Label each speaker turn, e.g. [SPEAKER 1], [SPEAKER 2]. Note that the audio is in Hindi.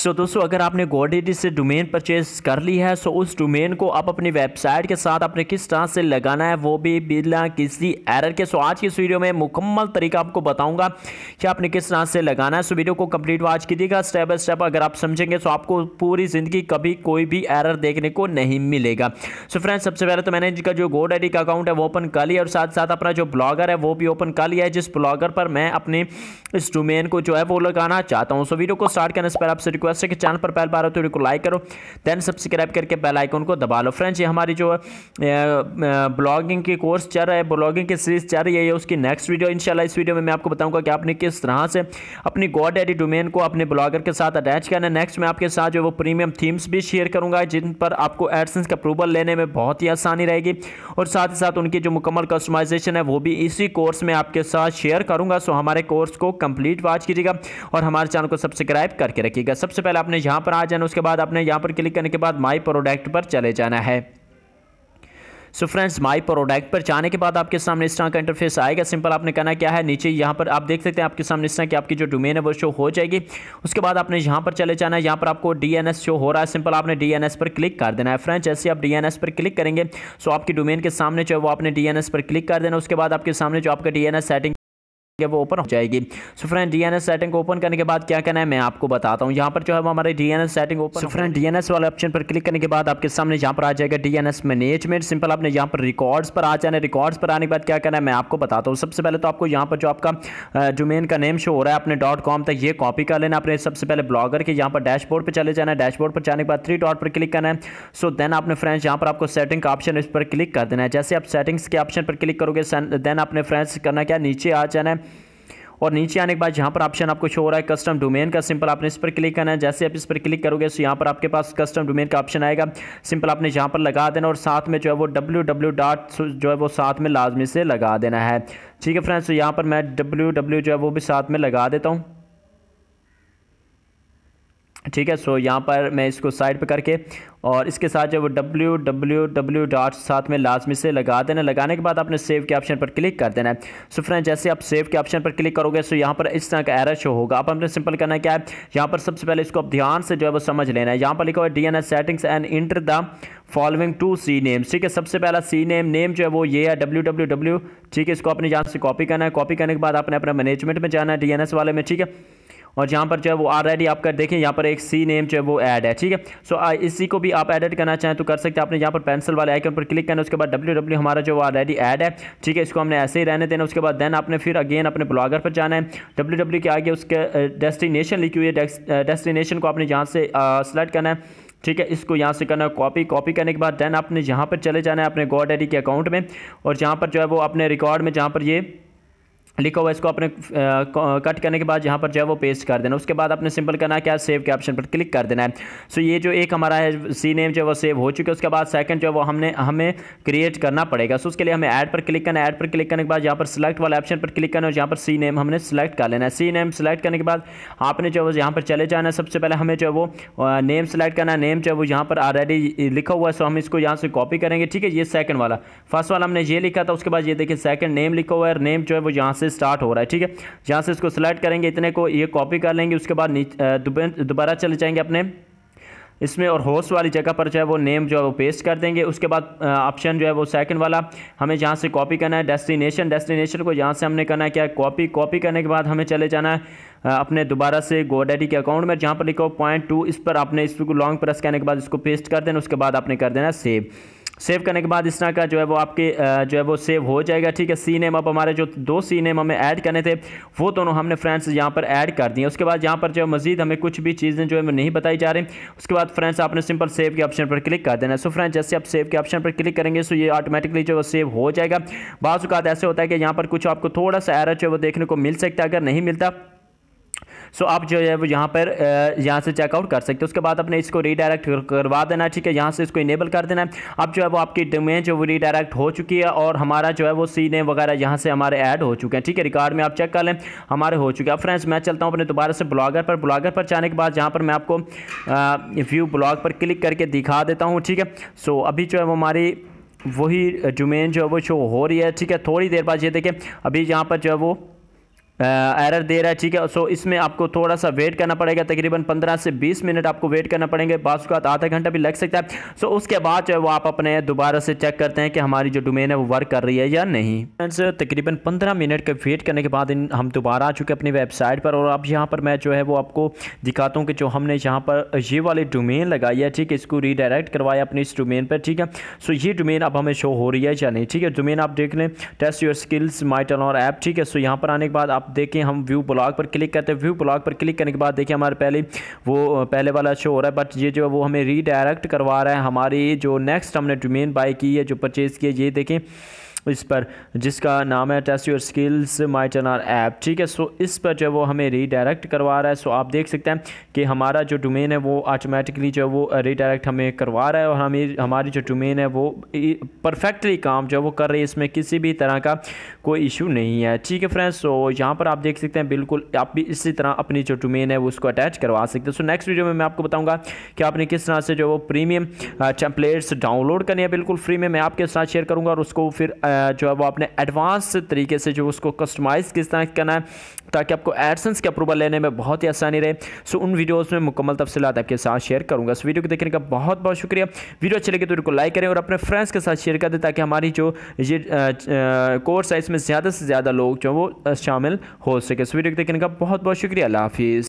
[SPEAKER 1] सो so, दोस्तों अगर आपने गोडेडी से डोमेन परचेज कर ली है सो उस डोमेन को आप अपनी वेबसाइट के साथ आपने किस तरह से लगाना है वो भी बिना किसी एरर के सो आज की इस वीडियो में मुकम्मल तरीका आपको बताऊंगा कि आपने किस तरह से लगाना है सो वीडियो को कंप्लीट वॉच कीजिएगा स्टेप बाय स्टेप अगर आप समझेंगे तो आपको पूरी ज़िंदगी कभी कोई भी एरर देखने को नहीं मिलेगा सो फ्रेंड्स सबसे पहले तो मैंने इनका जो गोड एडी का अकाउंट है वो ओपन कर लिया और साथ साथ अपना जो ब्लॉगर है वो भी ओपन कर लिया है जिस ब्लॉगर पर मैं अपने इस डोमेन को जो है वो लगाना चाहता हूँ सो वीडियो को स्टार्ट करने से पहले आपसे रिक्वेस्ट रिक्वेस्ट है कि चैनल पर पहल पा रहे हो तो वीडियो को लाइक करो देन सब्सक्राइब करके बेल आइकन को दबा लो फ्रेंड्स ये हमारी जो ब्लॉगिंग की कोर्स चल रहा है ब्लॉगिंग की सीरीज चल रही है ये उसकी नेक्स्ट वीडियो इंशाल्लाह इस वीडियो में मैं आपको बताऊंगा कि आपने किस तरह से अपनी गॉड एडी डोमेन को अपने ब्लॉगर के साथ अटैच करना है नेक्स्ट मैं आपके साथ जो वो प्रीमियम थीम्स भी शेयर करूँगा जिन पर आपको एडसेंस का अप्रूवल लेने में बहुत ही आसानी रहेगी और साथ ही साथ उनकी जो मुकम्मल कस्टमाइजेशन है वो भी इसी कोर्स में आपके साथ शेयर करूँगा सो हमारे कोर्स को कंप्लीट वॉच कीजिएगा और हमारे चैनल को सब्सक्राइब करके रखिएगा सबसे सबसे पहले आपने यहाँ पर आ जाना उसके बाद आपने यहाँ पर क्लिक करने के बाद माई प्रोडक्ट पर चले जाना है सो फ्रेंड्स माई प्रोडक्ट पर जाने के बाद आपके सामने इस तरह का इंटरफेस आएगा सिंपल आपने करना क्या है नीचे यहाँ पर आप देख सकते हैं आपके सामने इस तरह की आपकी जो डोमेन है वो शो हो जाएगी उसके बाद आपने यहाँ पर चले जाना है यहाँ पर आपको डी एन एस शो हो रहा है सिंपल आपने डी एन एस पर क्लिक कर देना है फ्रेंड्स जैसे आप डी एन एस पर क्लिक करेंगे सो आपकी डोमेन के सामने जो है वो आपने डी एन एस पर क्लिक कर देना उसके बाद आपके सामने जो आपका डी एन एस सेटिंग है वो ओपन हो जाएगी so friend DNS setting open करने के बाद क्या करना है मैं आपको बताता हूँ यहाँ पर जो है हमारे DNS setting open friend DNS वाले ऑप्शन पर क्लिक करने के बाद आपके सामने यहाँ पर आ जाएगा डीएनएस मैनेजमेंट सिंपल आपने यहाँ पर रिकॉर्ड्स पर आ जाना रिकॉर्ड्स पर आने के बाद क्या करना है मैं आपको बताता हूँ सबसे पहले तो आपको यहाँ पर जो आपका डोमेन का नेम शो हो रहा है अपने डॉट कॉम तक ये कॉपी कर लेना अपने सबसे पहले ब्लॉगर के यहाँ पर डैशबोर्ड पर चले जाना है डैशबोर्ड पर जाने के बाद थ्री डॉट पर क्लिक करना है सो देन आपने फ्रेंड्स यहाँ पर आपको सेटिंग का ऑप्शन इस पर क्लिक कर देना है जैसे आप सेटिंग्स के ऑप्शन पर क्लिक करोगे देन आपने फ्रेंड्स करना क्या नीचे आ जाना है और नीचे आने के बाद यहाँ पर ऑप्शन आपको शो हो रहा है कस्टम डोमेन का सिंपल आपने इस पर क्लिक करना है जैसे आप इस पर क्लिक करोगे तो यहाँ पर आपके पास कस्टम डोमेन का ऑप्शन आएगा सिंपल आपने यहाँ पर लगा देना और साथ में जो है वो डब्ल्यू डब्ल्यू डॉट जो है वो साथ में लाजमी से लगा देना है ठीक है फ्रेंड्स तो यहाँ पर मैं डब्ल्यू डब्ल्यू जो है वो भी साथ में लगा देता हूँ ठीक है सो यहाँ पर मैं इसको साइड पर करके और इसके साथ वो डब्ल्यू डब्ल्यू डब्ल्यू डॉट साथ में लाजमी से लगा देना लगाने के बाद आपने सेव के ऑप्शन पर क्लिक कर देना है सो फ्रेंड जैसे आप सेव के ऑप्शन पर क्लिक करोगे सो यहाँ पर इस तरह का एरर शो होगा आप हमने सिंपल करना क्या है यहाँ पर सबसे पहले इसको आप ध्यान से जो है वो समझ लेना है यहाँ पर लिखा हुआ है D N S settings and enter the following two C names ठीक है सबसे पहला सी नेम नेम जो है वो ये है डब्ल्यू डब्ल्यू डब्ल्यू ठीक है इसको अपने यहाँ से कॉपी करना है कॉपी करने के बाद आपने अपना मैनेजमेंट में जाना है डी एन एस वाले में ठीक है और यहाँ पर जो है वो ऑलरेडी आपका देखें यहाँ पर एक सी नेम जो है वो ऐड है ठीक है सो इसी को भी आप एडिट करना चाहें तो कर सकते हैं आपने यहाँ पर पेंसिल वाले आइकन पर क्लिक करना उसके बाद डब्ल्यू डब्ल्यू हमारा जो ऑलरेडी ऐड है ठीक है इसको हमने ऐसे ही रहने देना उसके बाद देन आपने फिर अगेन अपने ब्लॉगर पर जाना है डब्ल्यू डब्ल्यू के आगे उसके डेस्टिनेशन लिखी हुई है डेस्टिनेशन को आपने यहाँ से सेलेक्ट करना है ठीक है इसको यहाँ से करना है कॉपी कॉपी करने के बाद देन आपने यहाँ पर चले जाना है अपने गॉड के अकाउंट में और जहाँ पर जो है वो अपने रिकॉर्ड में जहाँ पर ये लिखा हुआ इसको अपने कट करने के बाद यहाँ पर जो है वो पेस्ट कर देना उसके बाद आपने सिंपल करना है क्या सेव के ऑप्शन पर क्लिक कर देना है सो ये जो एक हमारा है सी नेम जो है वो सेव हो चुका है उसके बाद सेकंड जो है वो हमने हमें क्रिएट करना पड़ेगा सो उसके लिए हमें ऐड पर क्लिक करना है ऐड पर क्लिक करने के बाद यहाँ पर सिलेक्ट वाले ऑप्शन पर क्लिक करना है यहाँ पर सी नेम हमने सेलेक्ट कर लेना है सी नेम सेलेक्ट करने के बाद आपने जो है यहाँ पर चले जाना है सबसे पहले हमें जो है वो नेम सेलेक्ट करना है नेम जो है वो यहाँ पर ऑलरेडी लिखा हुआ है सो हम इसको यहाँ से कॉपी करेंगे ठीक है ये सेकंड वाला फर्स्ट वाला हमने ये लिखा था उसके बाद ये देखिए सेकंड नेम लिखा हुआ है नेम जो है वो यहाँ से स्टार्ट हो रहा है ठीक है यहाँ से इसको सिलेक्ट करेंगे इतने को ये कॉपी कर लेंगे उसके बाद दोबारा चले जाएंगे अपने इसमें और होस्ट वाली जगह पर जो है वो नेम जो है वो पेस्ट कर देंगे उसके बाद ऑप्शन जो है वो सेकंड वाला हमें जहाँ से कॉपी करना है डेस्टिनेशन डेस्टिनेशन को जहाँ से हमने करना है क्या कॉपी कॉपी करने के बाद हमें चले जाना है अपने दोबारा से गोडेडी के अकाउंट में जहाँ पर लिखो पॉइंट टू इस पर आपने इसको लॉन्ग प्रेस करने के बाद इसको पेस्ट कर देना उसके बाद आपने कर देना सेव सेव करने के बाद इस तरह का जो है वो आपके जो है वो सेव हो जाएगा ठीक है सी नेम अब हमारे जो दो सी नेम हमें ऐड करने थे वो दोनों हमने फ्रेंड्स यहाँ पर ऐड कर दिए उसके बाद यहाँ पर जो है मजीद हमें कुछ भी चीज़ें जो है वो नहीं बताई जा रही उसके बाद फ्रेंड्स आपने सिंपल सेव के ऑप्शन पर क्लिक कर देना है सो फ्रेंड्स जैसे आप सेव के ऑप्शन पर क्लिक करेंगे सो ये ऑटोमेटिकली जो है सेव हो जाएगा बाज़ात ऐसे होता है कि यहाँ पर कुछ आपको थोड़ा सा एरर जो है वो देखने को मिल सकता है अगर नहीं मिलता सो आप जो है वो यहाँ पर यहाँ से चेकआउट कर सकते हो उसके बाद अपने इसको रीडायरेक्ट करवा देना ठीक है यहाँ से इसको इनेबल कर देना है अब जो है वो आपकी डोमेन जो वो रीडायरेक्ट हो चुकी है और हमारा जो है वो सी नेम वगैरह यहाँ से हमारे ऐड हो चुके हैं ठीक है रिकॉर्ड में आप चेक कर लें हमारे हो चुके हैं फ्रेंड्स मैं चलता हूँ अपने दोबारा से ब्लॉगर पर ब्लॉगर पर जाने के बाद यहाँ पर मैं आपको व्यू ब्लॉग पर क्लिक करके दिखा देता हूँ ठीक है सो अभी जो है वो हमारी वही डोमेन जो है वो शो हो रही है ठीक है थोड़ी देर बाद ये देखें अभी यहाँ पर जो है वो एरर दे रहा है ठीक है सो इसमें आपको थोड़ा सा वेट करना पड़ेगा तकरीबन पंद्रह से बीस मिनट आपको वेट करना पड़ेंगे बाद उसके बाद आधा घंटा भी लग सकता है सो उसके बाद जो है वो आप अपने दोबारा से चेक करते हैं कि हमारी जो डोमेन है वो वर्क कर रही है या नहीं फ्रेंड्स तकरीबन पंद्रह मिनट का वेट करने के बाद इन हम दोबारा आ चुके अपनी वेबसाइट पर और अब यहाँ पर मैं जो है वो आपको दिखाता हूँ कि जो हमने यहाँ पर ये वाली डोमेन लगाई है ठीक है इसको रीडायरेक्ट करवाया अपनी इस डोमेन पर ठीक है सो ये डोमेन अब हमें शो हो रही है या नहीं ठीक है डोमेन आप देख लें टेस्ट योर स्किल्स माइटन और ऐप ठीक है सो यहाँ पर आने के बाद आप देखें हम व्यू ब्लॉग पर क्लिक करते हैं व्यू ब्लॉग पर क्लिक करने के बाद देखिए हमारे पहले वो पहले वाला शो हो रहा है बट ये जो है वो हमें रीडायरेक्ट करवा रहा है हमारी जो नेक्स्ट हमने डोमेन बाई की है जो परचेज़ की है ये देखें इस पर जिसका नाम है टेस्ट योर स्किल्स माई चनार आर ऐप ठीक है सो इस पर जो है वो हमें रीडायरेक्ट करवा रहा है सो आप देख सकते हैं कि हमारा जो डोमेन है वो ऑटोमेटिकली जो है वो रीडायरेक्ट हमें करवा रहा है और हमें हमारी जो डोमेन है वो परफेक्टली काम जो है वो कर रही है इसमें किसी भी तरह का कोई इशू नहीं है ठीक है फ्रेंड्स सो यहाँ पर आप देख सकते हैं बिल्कुल आप भी इसी तरह अपनी जो डोमेन है वो उसको अटैच करवा सकते हैं सो नेक्स्ट वीडियो में मैं आपको बताऊँगा कि आपने किस तरह से जो वो प्रीमियम टेम्पलेट्स डाउनलोड करनी है बिल्कुल फ्री में मैं आपके साथ शेयर करूँगा और उसको फिर जो है वो आपने एडवांस तरीके से जो उसको कस्टमाइज़ किस तरह करना है ताकि आपको एडसेंस के अप्रूवल लेने में बहुत ही आसानी रहे सो उन वीडियोस में मुकम्मल तफसीत आपके साथ शेयर करूँगा इस वीडियो को देखने का बहुत बहुत शुक्रिया तो वीडियो अच्छी लगे तो उनको लाइक करें और अपने फ्रेंड्स के साथ शेयर कर दें ताकि हमारी जो ये कोर्स है इसमें ज़्यादा से ज़्यादा लोग जो वो शामिल हो सके इस वीडियो को देखने का बहुत बहुत शुक्रिया हाफिज़